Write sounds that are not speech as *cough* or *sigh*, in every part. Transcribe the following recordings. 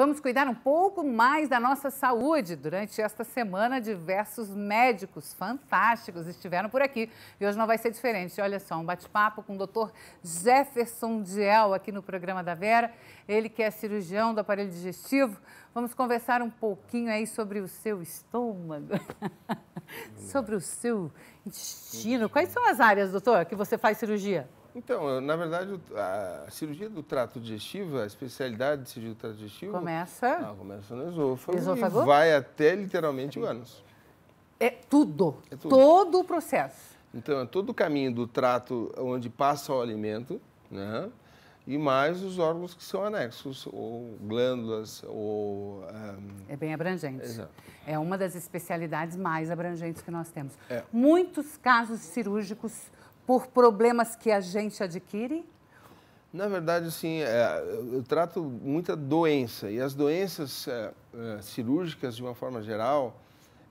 Vamos cuidar um pouco mais da nossa saúde. Durante esta semana, diversos médicos fantásticos estiveram por aqui. E hoje não vai ser diferente. Olha só, um bate-papo com o doutor Jefferson Diel aqui no programa da Vera. Ele que é cirurgião do aparelho digestivo. Vamos conversar um pouquinho aí sobre o seu estômago, *laughs* sobre o seu intestino. Quais são as áreas, doutor, que você faz cirurgia? Então, na verdade, a cirurgia do trato digestivo, a especialidade de cirurgia do trato digestivo... Começa? Não, ah, começa no esôfago, esôfago? e vai até, literalmente, o ânus. É tudo, é tudo, todo o processo. Então, é todo o caminho do trato onde passa o alimento, né? E mais os órgãos que são anexos, ou glândulas, ou... Um... É bem abrangente. Exato. É uma das especialidades mais abrangentes que nós temos. É. Muitos casos cirúrgicos por problemas que a gente adquire? Na verdade, sim. é, eu trato muita doença e as doenças é, é, cirúrgicas, de uma forma geral,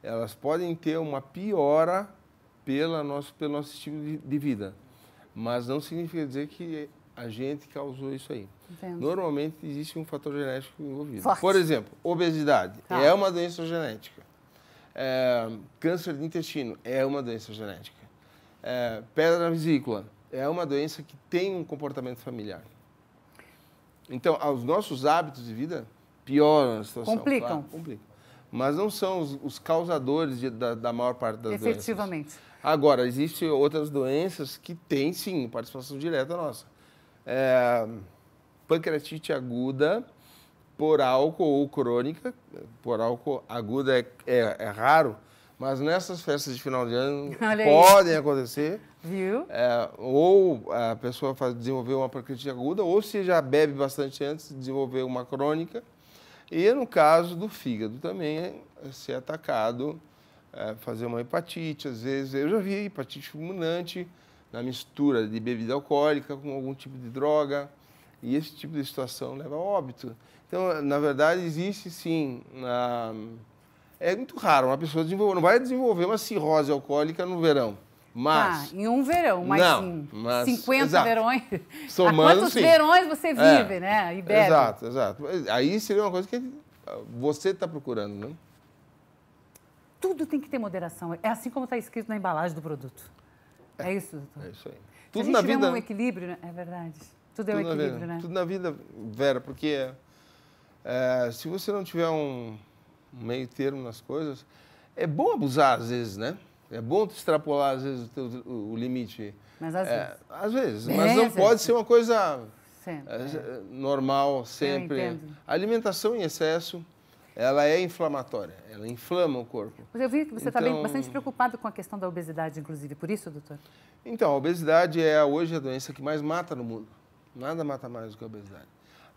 elas podem ter uma piora pela nosso, pelo nosso estilo de, de vida, mas não significa dizer que a gente causou isso aí. Entendo. Normalmente existe um fator genético envolvido. Forte. Por exemplo, obesidade tá. é uma doença genética. É, câncer de intestino é uma doença genética. É, pedra na vesícula é uma doença que tem um comportamento familiar. Então, ah, os nossos hábitos de vida pioram a situação. Complicam. Claro, complicam. Mas não são os, os causadores de, da, da, maior parte das Efetivamente. doenças. Efetivamente. Agora, existem outras doenças que têm, sim, participação direta nossa. É, pancreatite aguda por álcool ou crônica. Por álcool aguda é, é, é raro, mas nessas festas de final de ano *laughs* podem acontecer. Viu? É, ou a pessoa faz, desenvolver uma pancreatite aguda, ou se já bebe bastante antes, desenvolver uma crônica. E no caso do fígado também, é ser atacado, é, fazer uma hepatite. Às vezes, eu já vi hepatite fulminante na mistura de bebida alcoólica com algum tipo de droga. E esse tipo de situação leva a óbito. Então, na verdade, existe sim. Na, é muito raro. Uma pessoa não vai desenvolver uma cirrose alcoólica no verão. Mas. Ah, em um verão, mas não, mas, 50 exato. verões. *laughs* Somando, quantos sim. verões você é, vive, é, né? E bebe. Exato, exato. Aí seria uma coisa que você está procurando, né? Tudo tem que ter moderação. É assim como está escrito na embalagem do produto. É, é isso, doutor? É isso aí. Tudo Se a gente na tiver um equilíbrio, né? é verdade. Tudo é tudo um equilíbrio, né? Tudo na vida, Vera, porque é, se você não tiver um, meio termo nas coisas. É bom abusar às vezes, né? É bom extrapolar às vezes o, teu, o limite. Mas às é, vezes. Às vezes, Bem, mas não pode vezes. ser uma coisa sempre, eh, é. normal ah, sempre. A alimentação em excesso, ela é inflamatória, ela inflama o corpo. Mas eu vi que você está então, bastante preocupado com a questão da obesidade, inclusive, por isso, doutor? Então, a obesidade é hoje a doença que mais mata no mundo. Nada mata mais do que a obesidade.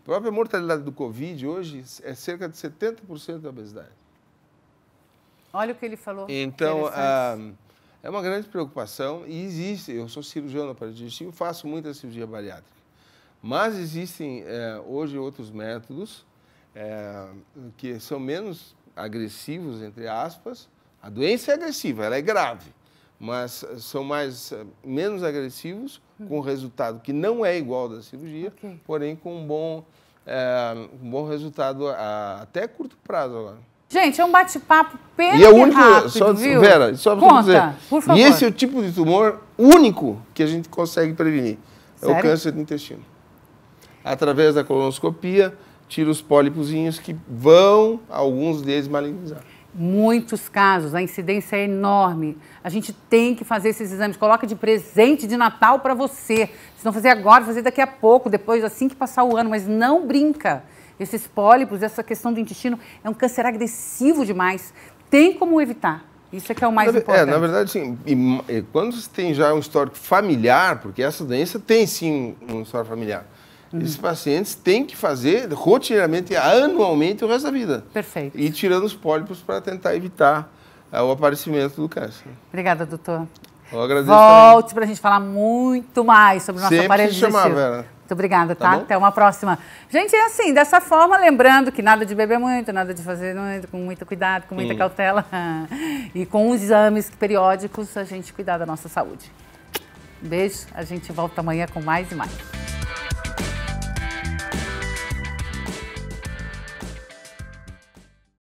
A própria mortalidade do Covid hoje é cerca de 70% da obesidade. Olha o que ele falou. Então, ah, é uma grande preocupação e existe. Eu sou cirurgião na parede digestiva, faço muita cirurgia bariátrica. Mas existem eh, hoje outros métodos eh, que são menos agressivos, entre aspas. A doença é agressiva, ela é grave, mas são mais, é, menos agressivos com resultado que não é igual da cirurgia, okay. porém com um bom, é, um bom resultado a, até curto prazo agora. Gente, é um bate-papo perfeito. E é o único. Rápido, só, viu? Vera, só para dizer. Por favor. E esse é o tipo de tumor único que a gente consegue prevenir. Sério? É o câncer do intestino. Através da colonoscopia, tira os pólipozinhos que vão, alguns deles, malignizar muitos casos, a incidência é enorme. A gente tem que fazer esses exames. Coloca de presente de Natal para você. Se não fazer agora, fazer daqui a pouco, depois, assim que passar o ano. Mas não brinca. Esses pólipos, essa questão do intestino é um câncer agressivo demais. Tem como evitar. Isso é que é o mais na, importante. É, na verdade, sim. E, e, quando você tem já um histórico familiar, porque essa doença tem sim um histórico familiar. Uhum. Esses pacientes têm que fazer rotineiramente, anualmente, o resto da vida. Perfeito. E tirando os pólipos para tentar evitar eh, o aparecimento do câncer. Obrigada, doutor. Eu agradeço. Volte para a gente falar muito mais sobre o nosso Sempre aparelho digestivo. Chamar, Vera. Muito obrigada, tá? tá Até uma próxima. Gente, é assim, dessa forma, lembrando que nada de beber muito, nada de fazer muito, com muito cuidado, com muita hum. cautela. *laughs* E com os exames periódicos, a gente cuidar da nossa saúde. Beijo, a gente volta amanhã com mais e mais.